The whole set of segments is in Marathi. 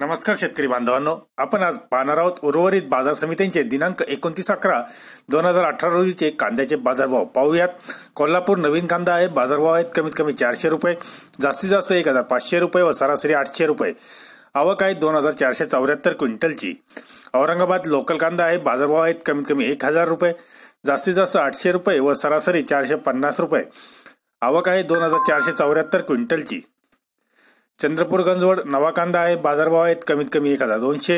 नमस्कार शेतकरी बांधवांनो आपण आज पाहणार आहोत उर्वरित बाजार समित्यांचे दिनांक एकोणतीस अकरा दोन हजार अठरा रोजीचे कांद्याचे बाजारभाव पाहूयात कोल्हापूर नवीन कांदा आहे बाजारभाव आहेत कमीत कमी चारशे रुपये जास्तीत जास्त एक हजार पाचशे रुपये व सरासरी आठशे रुपये आवक आहे दोन हजार चारशे चौऱ्याहत्तर क्विंटलची औरंगाबाद लोकल कांदा आहे बाजारभाव आहेत कमीत कमी एक हजार रुपये जास्तीत जास्त आठशे रुपये व सरासरी चारशे पन्नास रुपये आवक आहे दोन हजार चारशे चौऱ्याहत्तर क्विंटलची चंद्रपूर गंजवड नवा कांदा आहे बाजारभाव आहेत कमीत कमी एक हजार दोनशे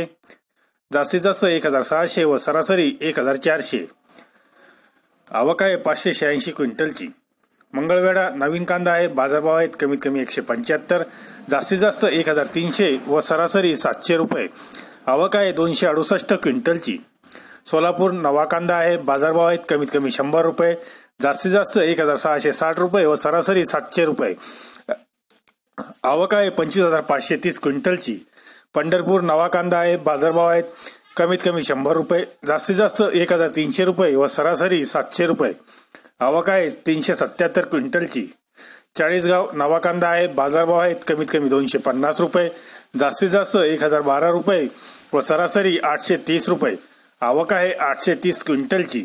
जास्तीत जास्त एक हजार सहाशे व सरासरी एक हजार चारशे आवक आहे पाचशे शहाऐंशी क्विंटलची मंगळवेढा नवीन कांदा आहे बाजारभाव आहेत कमीत कमी एकशे पंच्याहत्तर जास्तीत जास्त एक हजार तीनशे व सरासरी सातशे रुपये आवक आहे दोनशे अडुसष्ट क्विंटलची सोलापूर नवा कांदा आहे बाजारभाव आहेत कमीत कमी शंभर रुपये जास्तीत जास्त एक हजार सहाशे साठ रुपये व सरासरी सातशे रुपये आवक आहे पंचवीस हजार पाचशे तीस क्विंटलची पंढरपूर नवा कांदा आहे बाजारभाव आहेत कमीत कमी शंभर रुपये जास्तीत जास्त एक हजार तीनशे रुपये व सरासरी सातशे रुपये आवक आहे तीनशे सत्याहत्तर क्विंटलची चाळीसगाव नवा कांदा आहे बाजारभाव आहेत कमीत कमी दोनशे पन्नास रुपये जास्तीत जास्त एक हजार बारा रुपये व सरासरी आठशे तीस रुपये आवक आहे आठशे तीस क्विंटलची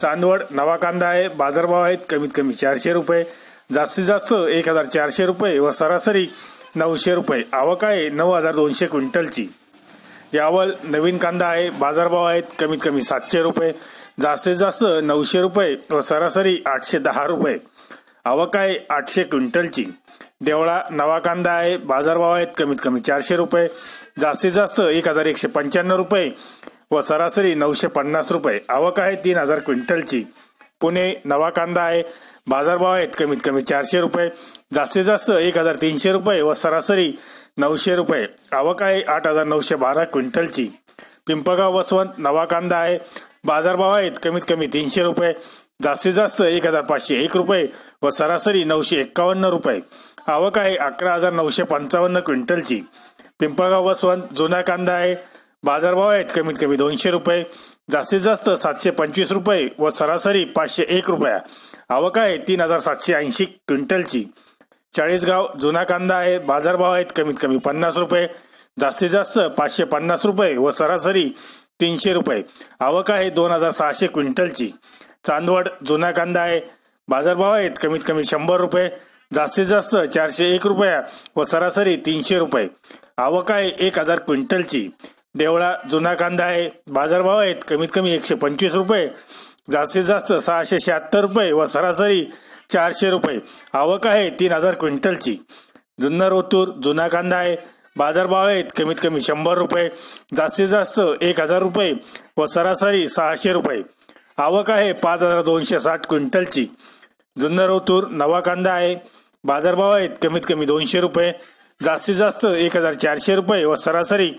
चांदवड नवा कांदा आहे बाजारभाव आहेत कमीत कमी चारशे रुपये जास्तीत जास्त एक हजार चारशे रुपये व सरासरी नऊशे रुपये आवक आहे नऊ हजार दोनशे क्विंटलची यावर नवीन कांदा आहे बाजारभाव आहेत कमीत कमी सातशे रुपये जास्तीत जास्त नऊशे रुपये व सरासरी आठशे दहा रुपये आवक आहे आठशे क्विंटलची देवळा नवा कांदा आहे बाजारभाव आहेत कमीत कमी चारशे रुपये जास्तीत जास्त एक हजार एकशे पंच्याण्णव रुपये व सरासरी नऊशे पन्नास रुपये आवक आहे तीन हजार क्विंटलची पुणे नवा कांदा आहे बाजारभाव आहेत कमीत कमी चारशे रुपये जास्तीत जास्त एक हजार तीनशे रुपये व सरासरी नऊशे रुपये आवक आहे आठ हजार नऊशे बारा क्विंटलची पिंपगाव वसवंत नवा कांदा आहे बाजारभाव आहेत कमीत कमी तीनशे रुपये जास्तीत जास्त एक हजार पाचशे एक रुपये व सरासरी नऊशे एक्कावन्न रुपये आवक आहे अकरा हजार नऊशे पंचावन्न क्विंटलची पिंपळगाव वसवंत जुना कांदा आहे बाजारभाव आहेत कमीत कमी दोनशे रुपये जास्तीत जास्त सातशे पंचवीस रुपये व सरासरी पाचशे एक रुपया आवक आहे तीन हजार सातशे ऐंशी क्विंटलची चाळीसगाव जुना कांदा आहे बाजारभाव आहेत कमीत कमी पन्नास रुपये जास्तीत जास्त पाचशे पन्नास रुपये व सरासरी तीनशे रुपये आवक आहे दोन हजार सहाशे क्विंटलची चांदवड जुना कांदा आहे बाजारभाव आहेत कमीत कमी शंभर रुपये जास्तीत जास्त चारशे एक रुपया व सरासरी तीनशे रुपये आवक आहे एक हजार क्विंटलची देवळा जुना कांदा आहे बाजारभाव आहेत कमीत कमी एकशे पंचवीस रुपये जास्तीत जास्त सहाशे शहात्तर रुपये व सरासरी चारशे रुपये आवक आहे तीन हजार क्विंटलची जुन्नर ओतूर जुना कांदा आहे बाजारभाव आहेत कमीत कमी शंभर रुपये जास्तीत जास्त एक हजार रुपये व सरासरी सहाशे रुपये आवक आहे पाच हजार दोनशे साठ क्विंटलची जुन्नर ओतूर नवा कांदा आहे बाजारभाव आहेत कमीत कमी दोनशे रुपये जास्तीत जास्त एक हजार चारशे रुपये व सरासरी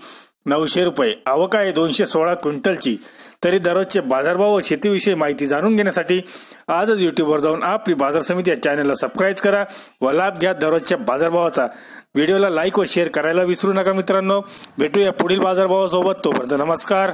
नऊशे रुपये आवक आहे दोनशे सोळा क्विंटलची तरी दररोजचे बाजारभाव व शेतीविषयी माहिती जाणून घेण्यासाठी आजच यूट्यूबवर जाऊन आपली बाजार समिती या चॅनलला सबस्क्राईब करा व लाभ घ्या दररोजच्या बाजारभावाचा व्हिडिओला लाईक व शेअर करायला विसरू नका मित्रांनो भेटूया पुढील बाजारभावासोबत तोपर्यंत नमस्कार